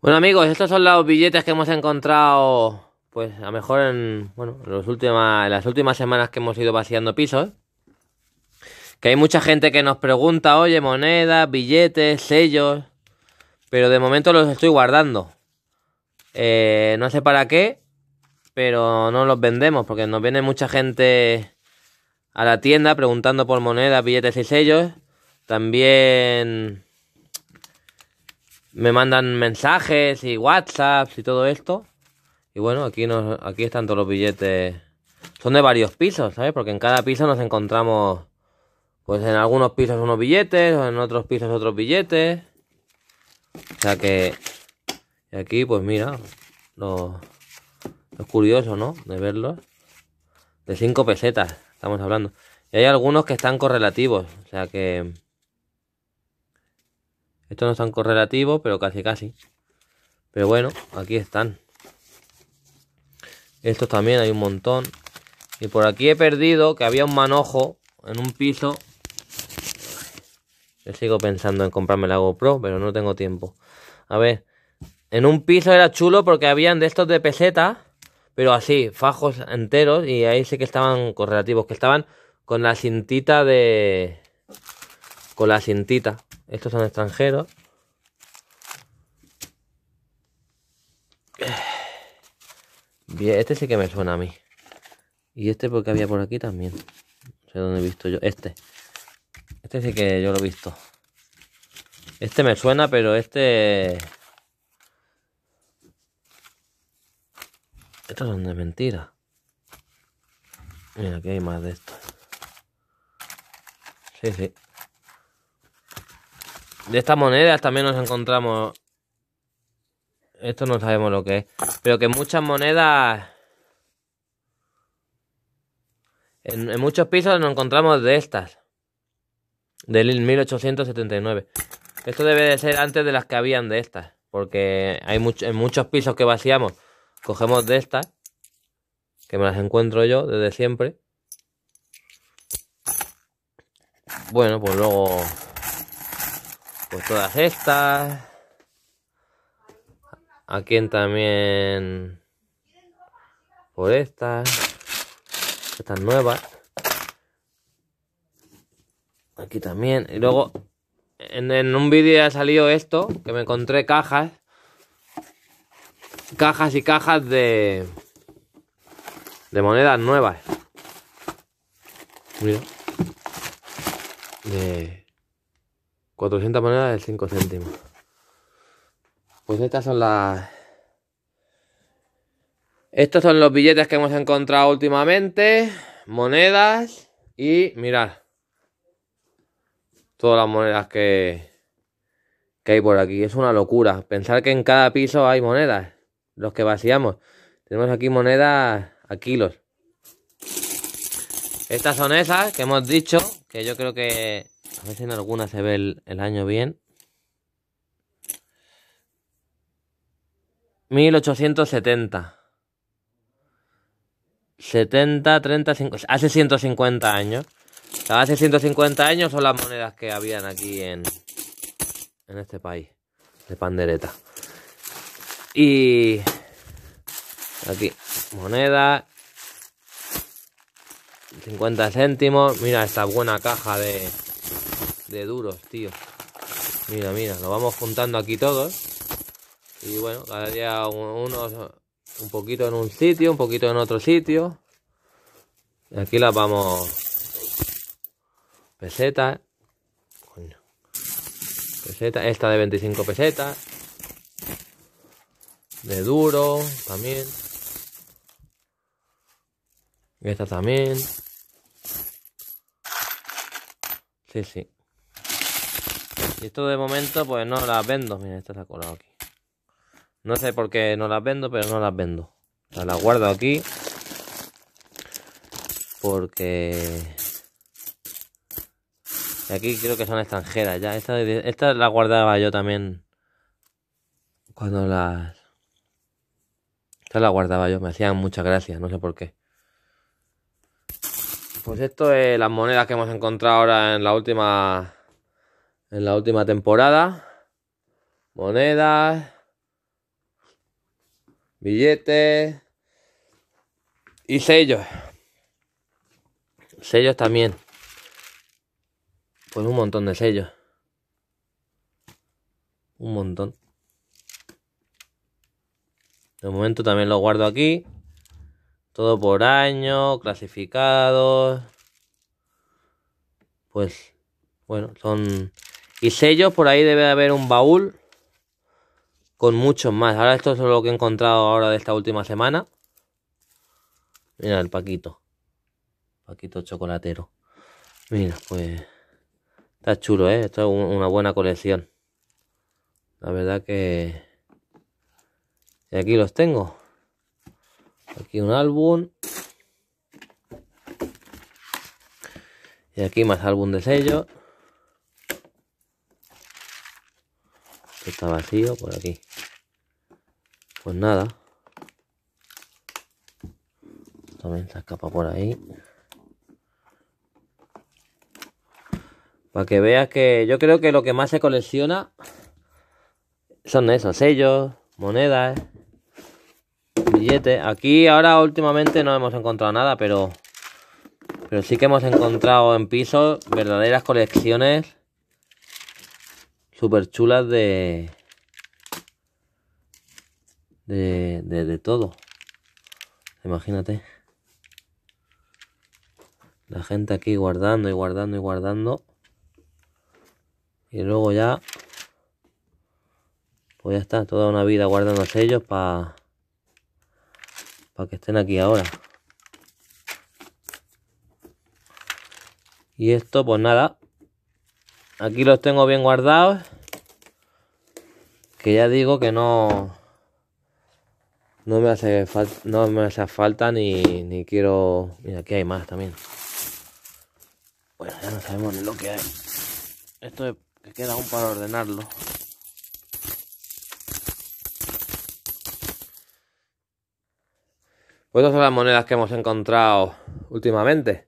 Bueno amigos, estos son los billetes que hemos encontrado, pues a lo mejor en, bueno, las últimas semanas que hemos ido vaciando pisos. Que hay mucha gente que nos pregunta, oye, monedas, billetes, sellos, pero de momento los estoy guardando. Eh, no sé para qué, pero no los vendemos porque nos viene mucha gente a la tienda preguntando por monedas, billetes y sellos. También me mandan mensajes y WhatsApps y todo esto. Y bueno, aquí, aquí están todos los billetes. Son de varios pisos, ¿sabes? Porque en cada piso nos encontramos, pues en algunos pisos unos billetes, en otros pisos otros billetes. O sea que aquí, pues mira, lo, curioso, ¿no? De verlos. De cinco pesetas, estamos hablando. Y hay algunos que están correlativos, o sea que... Estos no están correlativos, pero casi casi. Pero bueno, aquí están. Estos también hay un montón. Y por aquí he perdido que había un manojo en un piso. Yo sigo pensando en comprarme la GoPro, pero no tengo tiempo. A ver, en un piso era chulo porque habían de estos de peseta, pero así, fajos enteros, y ahí sé que estaban correlativos, que estaban con la cintita de... Con la cintita, estos son extranjeros. Bien, este sí que me suena a mí. Y este porque había por aquí también. No sé dónde he visto yo. Este. Este sí que yo lo he visto. Este me suena, pero este... Estos son de mentira. Mira, aquí hay más de estos. Sí, sí. De estas monedas también nos encontramos... Esto no sabemos lo que es. Pero que muchas monedas... En, muchos pisos nos encontramos de estas. Del 1879. Esto debe de ser antes de las que habían de estas. Porque hay en muchos pisos que vaciamos cogemos de estas. Que me las encuentro yo desde siempre. Bueno, pues luego por pues todas estas. Aquí también por estas. Estas nuevas. Aquí también. Y luego en, un vídeo ha salido esto, que me encontré cajas. Cajas y cajas de... De monedas nuevas. Mira. De... 400 monedas de 5 céntimos. Pues estas son las... Estos son los billetes que hemos encontrado últimamente. Monedas. Y mirad. Todas las monedas que, que hay por aquí. Es una locura. Pensar que en cada piso hay monedas. Los que vaciamos. Tenemos aquí monedas a kilos. Estas son esas que hemos dicho. Que yo creo que si en alguna se ve el, año bien. 1870. 70, 30, 50, hace 150 años. hace 150 años son las monedas que habían aquí en, en este país, de pandereta. Y aquí, moneda, 50 céntimos. Mira esta buena caja de, de duros, tío. Mira, mira, lo vamos juntando aquí todos. Y bueno, cada día unos un poquito en un sitio, un poquito en otro sitio. Y aquí las vamos. Pesetas. Coño. Peseta, esta de 25 pesetas. De duro también. Esta también. Sí, sí. Y esto de momento, pues no las vendo. Mira, esta está colado aquí. No sé por qué no las vendo, pero no las vendo. O sea, las guardo aquí. Porque... Y aquí creo que son extranjeras ya. esta la guardaba yo también. Cuando las... esta la guardaba yo. Me hacían muchas gracias. No sé por qué. Pues esto es las monedas que hemos encontrado ahora en la última en la última temporada. Monedas, billetes y sellos. Sellos también. Pues un montón de sellos. Un montón. De momento también lo guardo aquí. Todo por año, clasificados. Pues bueno, son y sellos, por ahí debe haber un baúl con muchos más. Ahora esto es lo que he encontrado ahora de esta última semana. Mira el Paquito. Paquito chocolatero. Mira, pues... Está chulo, ¿eh? Esto es una buena colección. La verdad que... Y aquí los tengo. Aquí un álbum. Y aquí más álbum de sellos. está vacío por aquí. Pues nada. También se escapa por ahí. Para que veas que yo creo que lo que más se colecciona son esos sellos, monedas, billetes. Aquí ahora últimamente no hemos encontrado nada, pero, pero sí que hemos encontrado en pisos verdaderas colecciones súper chulas de, de, de, todo. Imagínate. La gente aquí guardando y guardando y guardando. Y luego ya... voy pues ya está, toda una vida guardando sellos para para que estén aquí ahora. Y esto, pues nada, Aquí los tengo bien guardados. Que ya digo que no... No me hace, falta no me hace falta ni, quiero... Mira, aquí hay más también. Bueno, ya no sabemos ni lo que hay. Esto queda aún para ordenarlo. Pues estas son las monedas que hemos encontrado últimamente.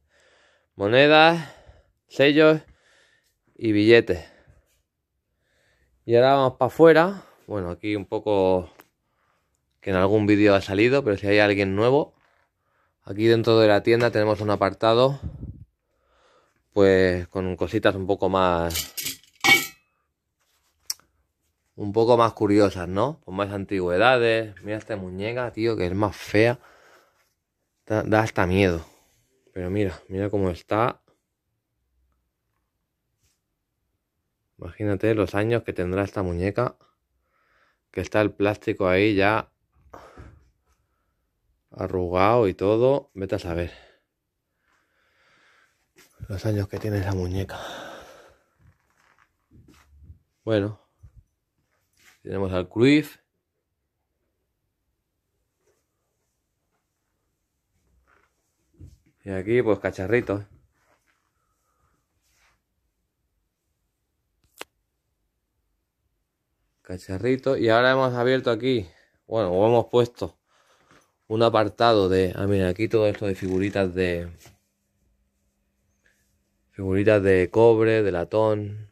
Monedas, sellos y billetes. Y ahora vamos para afuera. Bueno, aquí un poco que en algún vídeo ha salido, pero si hay alguien nuevo, aquí dentro de la tienda tenemos un apartado pues con cositas un poco más un poco más curiosas, ¿no? Con más antigüedades. Mira esta muñeca, tío, que es más fea. Da, da hasta miedo. Pero mira, mira cómo está. Imagínate los años que tendrá esta muñeca. Que está el plástico ahí ya arrugado y todo. Vete a saber. Los años que tiene esa muñeca. Bueno. Tenemos al Cruyff. Y aquí pues cacharritos. cacharrito y ahora hemos abierto aquí bueno hemos puesto un apartado de ah mira aquí todo esto de figuritas de figuritas de cobre de latón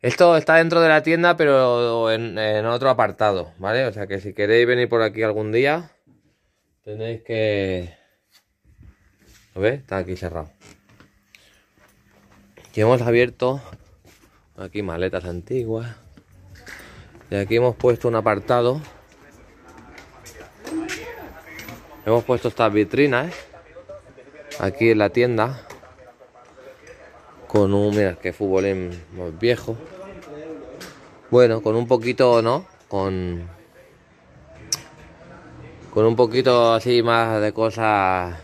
esto está dentro de la tienda pero en, otro apartado vale o sea que si queréis venir por aquí algún día tenéis que ¿Lo veis? Está aquí cerrado. Y hemos abierto Aquí maletas antiguas. Y aquí hemos puesto un apartado. Hemos puesto estas vitrinas. ¿eh? Aquí en la tienda. Con un... que futbolín Muy viejo. Bueno, con un poquito, ¿no? Con... Con un poquito así más de cosas...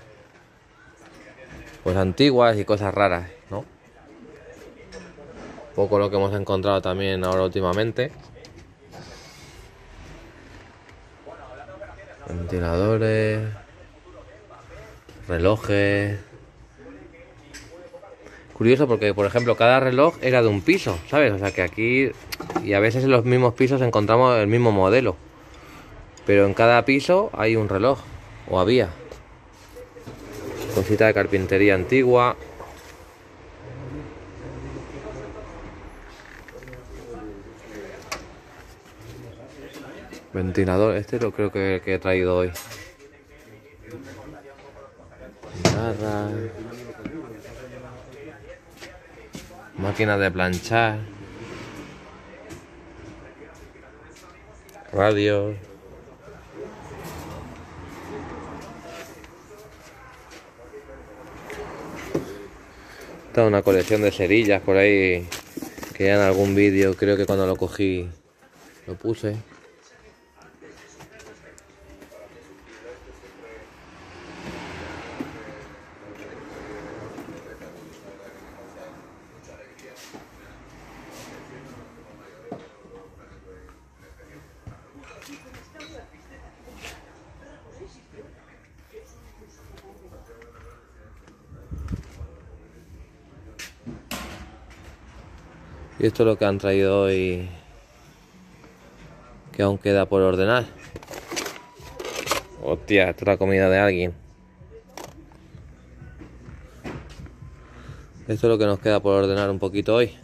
Pues antiguas y cosas raras poco lo que hemos encontrado también ahora últimamente. Ventiladores, relojes. Curioso porque, por ejemplo, cada reloj era de un piso, ¿sabes? O sea que aquí, y a veces en los mismos pisos encontramos el mismo modelo. Pero en cada piso hay un reloj, o había. Cosita de carpintería antigua, Ventilador, este lo creo que, he traído hoy. Máquina de planchar. Radio. Está una colección de cerillas por ahí que ya en algún vídeo creo que cuando lo cogí lo puse. Y esto es lo que han traído hoy, que aún queda por ordenar. Hostia, esto es la comida de alguien. Esto es lo que nos queda por ordenar un poquito hoy.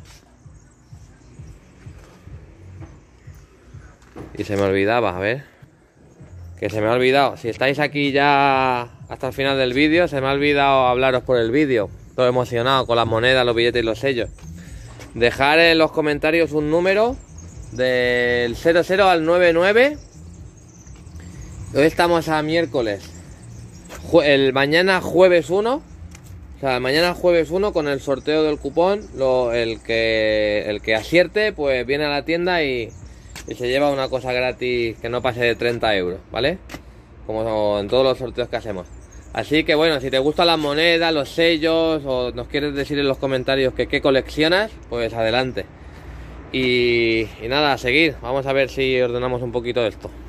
Y se me olvidaba, a ver. Que se me ha olvidado. Si estáis aquí ya hasta el final del vídeo, se me ha olvidado hablaros por el vídeo. Todo emocionado con las monedas, los billetes y los sellos. Dejar en los comentarios un número del 00 al 99. Hoy estamos a miércoles. El mañana jueves 1. O sea, mañana jueves 1 con el sorteo del cupón. Lo, el, que, el que acierte, pues viene a la tienda y, y se lleva una cosa gratis que no pase de 30 euros, ¿vale? Como en todos los sorteos que hacemos. Así que bueno, si te gustan las monedas, los sellos o nos quieres decir en los comentarios que qué coleccionas, pues adelante. Y, y nada, a seguir. Vamos a ver si ordenamos un poquito esto.